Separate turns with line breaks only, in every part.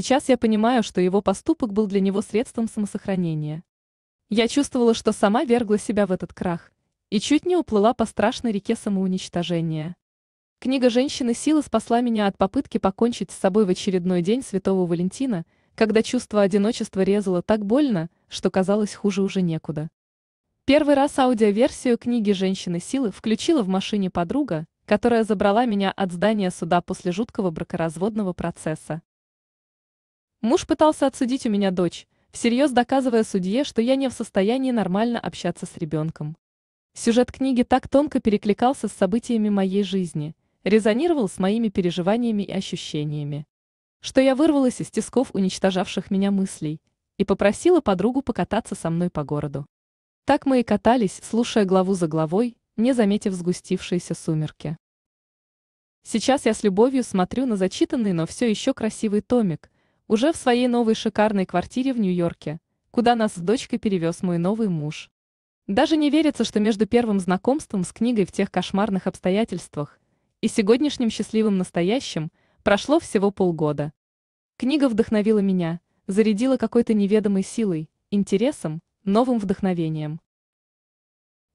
Сейчас я понимаю, что его поступок был для него средством самосохранения. Я чувствовала, что сама вергла себя в этот крах и чуть не уплыла по страшной реке самоуничтожения. Книга «Женщины силы» спасла меня от попытки покончить с собой в очередной день Святого Валентина, когда чувство одиночества резало так больно, что казалось хуже уже некуда. Первый раз аудиоверсию книги «Женщины силы» включила в машине подруга, которая забрала меня от здания суда после жуткого бракоразводного процесса. Муж пытался отсудить у меня дочь, всерьез доказывая судье, что я не в состоянии нормально общаться с ребенком. Сюжет книги так тонко перекликался с событиями моей жизни, резонировал с моими переживаниями и ощущениями. Что я вырвалась из тисков уничтожавших меня мыслей и попросила подругу покататься со мной по городу. Так мы и катались, слушая главу за главой, не заметив сгустившиеся сумерки. Сейчас я с любовью смотрю на зачитанный, но все еще красивый томик – уже в своей новой шикарной квартире в Нью-Йорке, куда нас с дочкой перевез мой новый муж. Даже не верится, что между первым знакомством с книгой в тех кошмарных обстоятельствах и сегодняшним счастливым настоящим прошло всего полгода. Книга вдохновила меня, зарядила какой-то неведомой силой, интересом, новым вдохновением.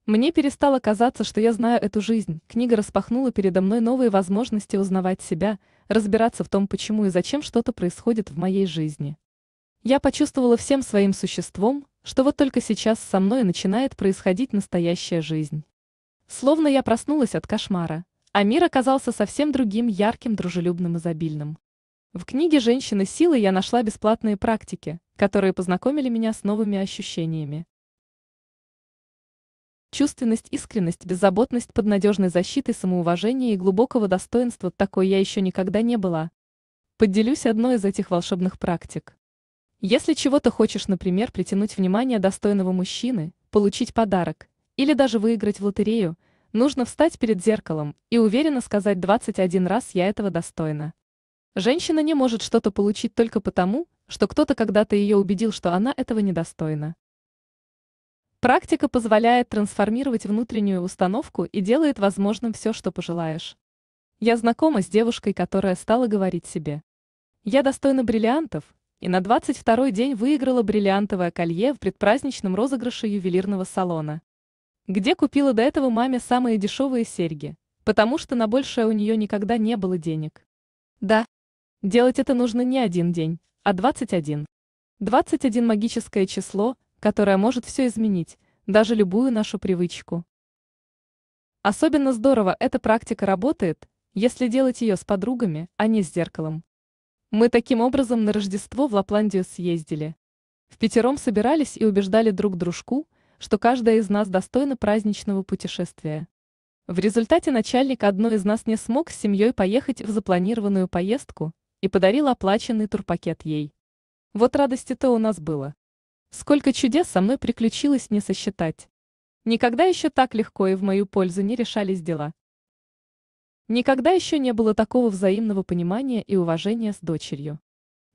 Мне перестало казаться, что я знаю эту жизнь. Книга распахнула передо мной новые возможности узнавать себя – разбираться в том, почему и зачем что-то происходит в моей жизни. Я почувствовала всем своим существом, что вот только сейчас со мной начинает происходить настоящая жизнь. Словно я проснулась от кошмара, а мир оказался совсем другим, ярким, дружелюбным, изобильным. В книге «Женщины силы» я нашла бесплатные практики, которые познакомили меня с новыми ощущениями. Чувственность, искренность, беззаботность под надежной защитой самоуважения и глубокого достоинства такой я еще никогда не была. Поделюсь одной из этих волшебных практик. Если чего-то хочешь, например, притянуть внимание достойного мужчины, получить подарок или даже выиграть в лотерею, нужно встать перед зеркалом и уверенно сказать 21 раз «я этого достойна». Женщина не может что-то получить только потому, что кто-то когда-то ее убедил, что она этого недостойна. Практика позволяет трансформировать внутреннюю установку и делает возможным все, что пожелаешь. Я знакома с девушкой, которая стала говорить себе. Я достойна бриллиантов, и на 22-й день выиграла бриллиантовое колье в предпраздничном розыгрыше ювелирного салона. Где купила до этого маме самые дешевые серьги, потому что на большее у нее никогда не было денег. Да, делать это нужно не один день, а 21. 21 магическое число – которая может все изменить, даже любую нашу привычку. Особенно здорово эта практика работает, если делать ее с подругами, а не с зеркалом. Мы таким образом на Рождество в Лапландию съездили. В пятером собирались и убеждали друг дружку, что каждая из нас достойна праздничного путешествия. В результате начальник одной из нас не смог с семьей поехать в запланированную поездку и подарил оплаченный турпакет ей. Вот радости-то у нас было. Сколько чудес со мной приключилось не сосчитать. Никогда еще так легко и в мою пользу не решались дела. Никогда еще не было такого взаимного понимания и уважения с дочерью.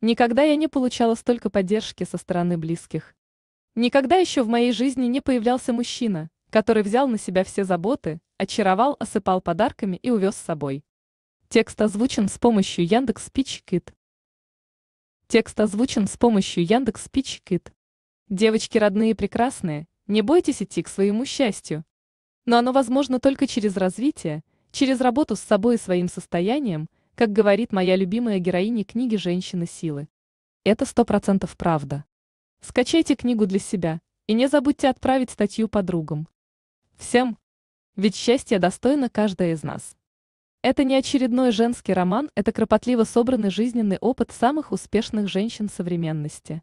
Никогда я не получала столько поддержки со стороны близких. Никогда еще в моей жизни не появлялся мужчина, который взял на себя все заботы, очаровал, осыпал подарками и увез с собой. Текст озвучен с помощью Яндекс.Спичкит. Текст озвучен с помощью Яндекс.Спичкит. Девочки родные и прекрасные, не бойтесь идти к своему счастью. Но оно возможно только через развитие, через работу с собой и своим состоянием, как говорит моя любимая героиня книги «Женщины силы». Это сто процентов правда. Скачайте книгу для себя и не забудьте отправить статью подругам. Всем! Ведь счастье достойно каждая из нас. Это не очередной женский роман, это кропотливо собранный жизненный опыт самых успешных женщин современности